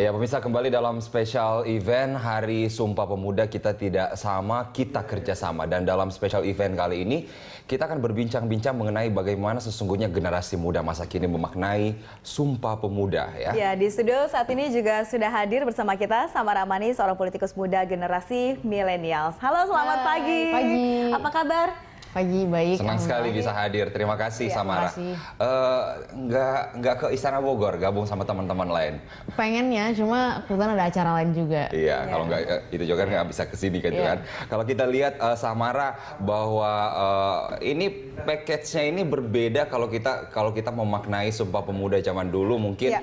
Ya pemirsa kembali dalam special event Hari Sumpah Pemuda kita tidak sama kita kerjasama dan dalam special event kali ini kita akan berbincang-bincang mengenai bagaimana sesungguhnya generasi muda masa kini memaknai Sumpah Pemuda ya. Ya di studio saat ini juga sudah hadir bersama kita Samara Ramani seorang politikus muda generasi milenial. Halo selamat Hai, pagi. Pagi. Apa kabar? Pagi baik. Senang sekali bisa hadir. Terima kasih ya, Samara. nggak Uh, eh, nggak nggak ke Istana Bogor gabung sama teman-teman lain. Pengennya cuma kebetulan ada acara lain juga. Iya, ya. kalau nggak eh, itu juga nggak bisa kesini kan ya. Kalau kita lihat uh, Samara bahwa uh, ini package-nya ini berbeda kalau kita kalau kita memaknai Sumpah Pemuda zaman dulu mungkin. Ya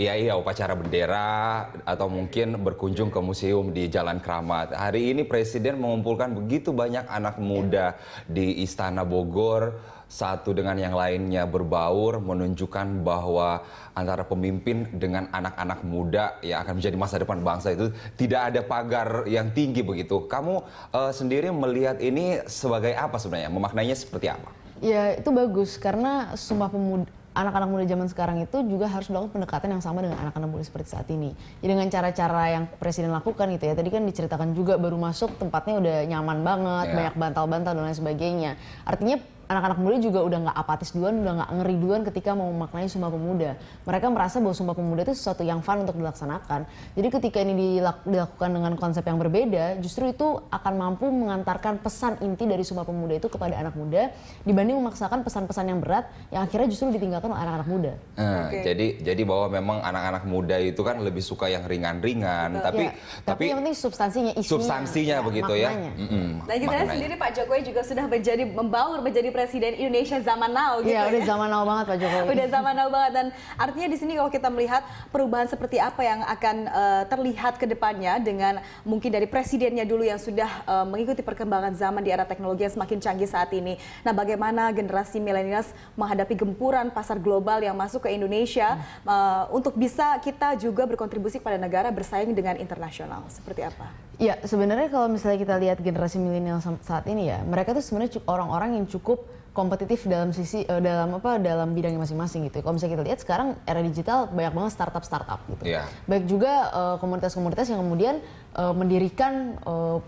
Iya iya upacara bendera atau mungkin berkunjung ke museum di Jalan Keramat. Hari ini presiden mengumpulkan begitu banyak anak muda di Istana Bogor satu dengan yang lainnya berbaur menunjukkan bahwa antara pemimpin dengan anak-anak muda yang akan menjadi masa depan bangsa itu tidak ada pagar yang tinggi begitu. Kamu uh, sendiri melihat ini sebagai apa sebenarnya? Memaknainya seperti apa? Ya itu bagus karena semua Pemuda anak-anak muda zaman sekarang itu juga harus melakukan pendekatan yang sama dengan anak-anak muda seperti saat ini. Jadi dengan cara-cara yang presiden lakukan gitu ya. Tadi kan diceritakan juga baru masuk tempatnya udah nyaman banget, yeah. banyak bantal-bantal dan lain sebagainya. Artinya anak-anak muda juga udah nggak apatis duluan, udah nggak ngeri duluan ketika mau memaknai Sumpah Pemuda. Mereka merasa bahwa Sumpah Pemuda itu sesuatu yang fun untuk dilaksanakan. Jadi ketika ini dilakukan dengan konsep yang berbeda, justru itu akan mampu mengantarkan pesan inti dari Sumpah Pemuda itu kepada anak muda dibanding memaksakan pesan-pesan yang berat yang akhirnya justru ditinggalkan oleh anak-anak muda. Hmm, nah, okay. Jadi jadi bahwa memang anak-anak muda itu kan lebih suka yang ringan-ringan, tapi, ya, tapi tapi yang penting substansinya, isinya, substansinya ya, begitu ya. maknanya. ya. Mm -mm, nah kita sendiri Pak Jokowi juga sudah menjadi membaur menjadi presiden Indonesia zaman now gitu. Iya, ya. udah zaman now banget Pak Jokowi. udah zaman now banget dan artinya di sini kalau kita melihat perubahan seperti apa yang akan uh, terlihat ke depannya dengan mungkin dari presidennya dulu yang sudah uh, mengikuti perkembangan zaman di era teknologi yang semakin canggih saat ini. Nah, bagaimana generasi milenials menghadapi gempuran pasar global yang masuk ke Indonesia hmm. uh, untuk bisa kita juga berkontribusi kepada negara bersaing dengan internasional. Seperti apa? Ya sebenarnya kalau misalnya kita lihat generasi milenial saat ini ya, mereka tuh sebenarnya orang-orang yang cukup kompetitif dalam sisi uh, dalam apa dalam bidangnya masing-masing gitu. Kalau misalnya kita lihat sekarang era digital banyak banget startup startup gitu. Yeah. Baik juga eh, komunitas-komunitas uh, yang kemudian uh, mendirikan uh,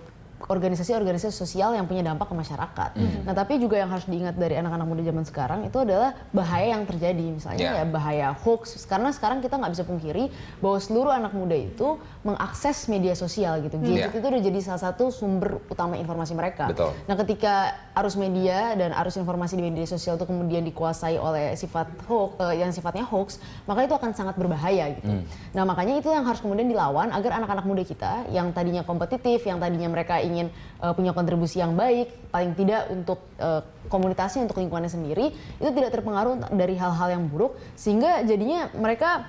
organisasi-organisasi sosial yang punya dampak ke masyarakat. Mm. Nah, tapi juga yang harus diingat dari anak-anak muda zaman sekarang itu adalah bahaya yang terjadi, misalnya yeah. ya bahaya hoax. Karena sekarang kita nggak bisa pungkiri bahwa seluruh anak muda itu mengakses media sosial gitu. Hmm. Gadget yeah. itu udah jadi salah satu sumber utama informasi mereka. Betul. Nah, ketika arus media dan arus informasi di media sosial itu kemudian dikuasai oleh sifat hoax eh, yang sifatnya hoax, maka itu akan sangat berbahaya gitu. Mm. Nah, makanya itu yang harus kemudian dilawan agar anak-anak muda kita yang tadinya kompetitif, yang tadinya mereka ingin uh, punya kontribusi yang baik, paling tidak untuk uh, komunitasnya, untuk lingkungannya sendiri, itu tidak terpengaruh dari hal-hal yang buruk, sehingga jadinya mereka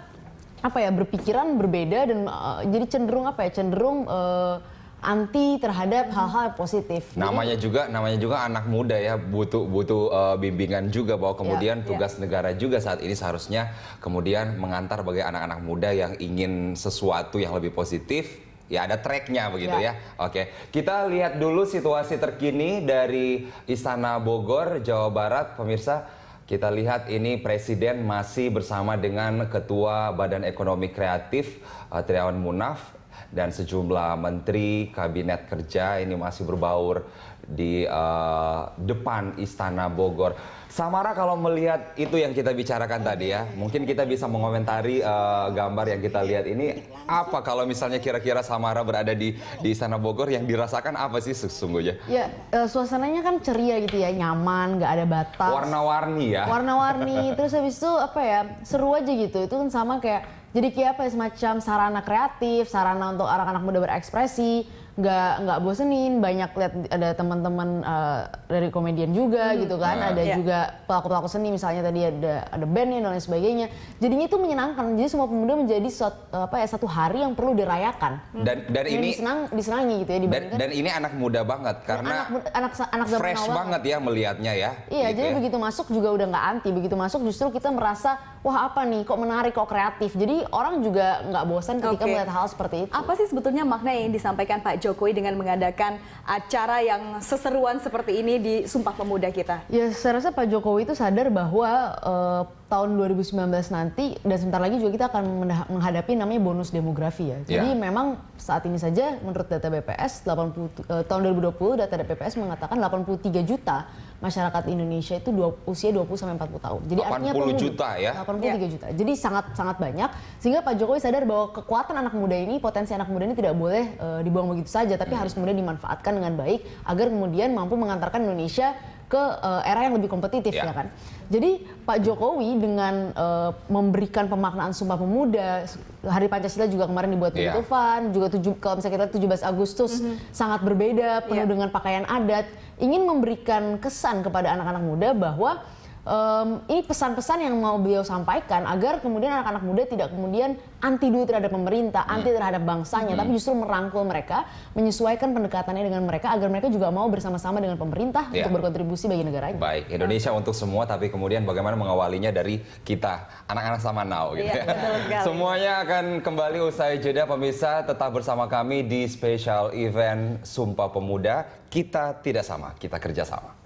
apa ya berpikiran berbeda dan uh, jadi cenderung apa ya cenderung uh, anti terhadap hal-hal positif. Namanya juga namanya juga anak muda ya butuh butuh uh, bimbingan juga bahwa ya, kemudian yeah, tugas yeah. negara juga saat ini seharusnya kemudian mengantar bagi anak-anak muda yang ingin sesuatu yang lebih positif ya ada tracknya begitu ya. ya. Oke, kita lihat dulu situasi terkini dari Istana Bogor, Jawa Barat, pemirsa. Kita lihat ini Presiden masih bersama dengan Ketua Badan Ekonomi Kreatif eh, Triawan Munaf dan sejumlah menteri kabinet kerja ini masih berbaur di uh, depan Istana Bogor. Samara kalau melihat itu yang kita bicarakan tadi ya, mungkin kita bisa mengomentari uh, gambar yang kita lihat ini apa kalau misalnya kira-kira Samara berada di di Istana Bogor yang dirasakan apa sih sesungguhnya? Ya uh, suasananya kan ceria gitu ya, nyaman, nggak ada batas. Warna-warni ya. Warna-warni, terus habis itu apa ya, seru aja gitu. Itu kan sama kayak jadi kayak apa semacam sarana kreatif sarana untuk anak-anak muda berekspresi nggak nggak bosenin banyak lihat ada teman-teman uh, dari komedian juga hmm. gitu kan uh, ada yeah. juga pelaku-pelaku seni misalnya tadi ada ada band dan lain sebagainya jadinya itu menyenangkan jadi semua pemuda menjadi suat, apa ya satu hari yang perlu dirayakan hmm. dan dan yang ini disenang, disenangi gitu ya di dan, dan ini anak muda banget karena anak anak anak fresh banget ya melihatnya ya iya gitu jadi ya. begitu masuk juga udah nggak anti begitu masuk justru kita merasa wah apa nih kok menarik kok kreatif jadi orang juga nggak bosan ketika okay. melihat hal seperti itu apa sih sebetulnya makna yang disampaikan Pak Jokowi dengan mengadakan acara yang seseruan seperti ini di Sumpah Pemuda kita? Ya, saya rasa Pak Jokowi itu sadar bahwa uh, tahun 2019 nanti dan sebentar lagi juga kita akan menghadapi namanya bonus demografi ya. Jadi yeah. memang saat ini saja menurut data BPS 80 eh, tahun 2020 data BPS mengatakan 83 juta masyarakat Indonesia itu dua, usia 20 sampai 40 tahun. Jadi 80 artinya pemudi, juta ya. 83 yeah. juta. Jadi sangat sangat banyak sehingga Pak Jokowi sadar bahwa kekuatan anak muda ini, potensi anak muda ini tidak boleh eh, dibuang begitu saja tapi hmm. harus kemudian dimanfaatkan dengan baik agar kemudian mampu mengantarkan Indonesia ke uh, era yang lebih kompetitif yeah. ya kan. Jadi Pak Jokowi dengan uh, memberikan pemaknaan Sumpah Pemuda, Hari Pancasila juga kemarin dibuat yeah. Ya. Tufan, juga tujuh, kalau misalnya kita 17 Agustus mm -hmm. sangat berbeda penuh yeah. dengan pakaian adat, ingin memberikan kesan kepada anak-anak muda bahwa um, ini pesan-pesan yang mau beliau sampaikan agar kemudian anak-anak muda tidak kemudian anti duit terhadap pemerintah, anti iya. terhadap bangsanya, hmm. tapi justru merangkul mereka, menyesuaikan pendekatannya dengan mereka agar mereka juga mau bersama-sama dengan pemerintah ya. untuk berkontribusi bagi negara ini. Baik, Indonesia nah. untuk semua, tapi kemudian bagaimana mengawalinya dari kita, anak-anak sama now gitu ya. Betul Semuanya akan kembali usai jeda pemirsa, tetap bersama kami di special event Sumpah Pemuda, kita tidak sama, kita kerjasama.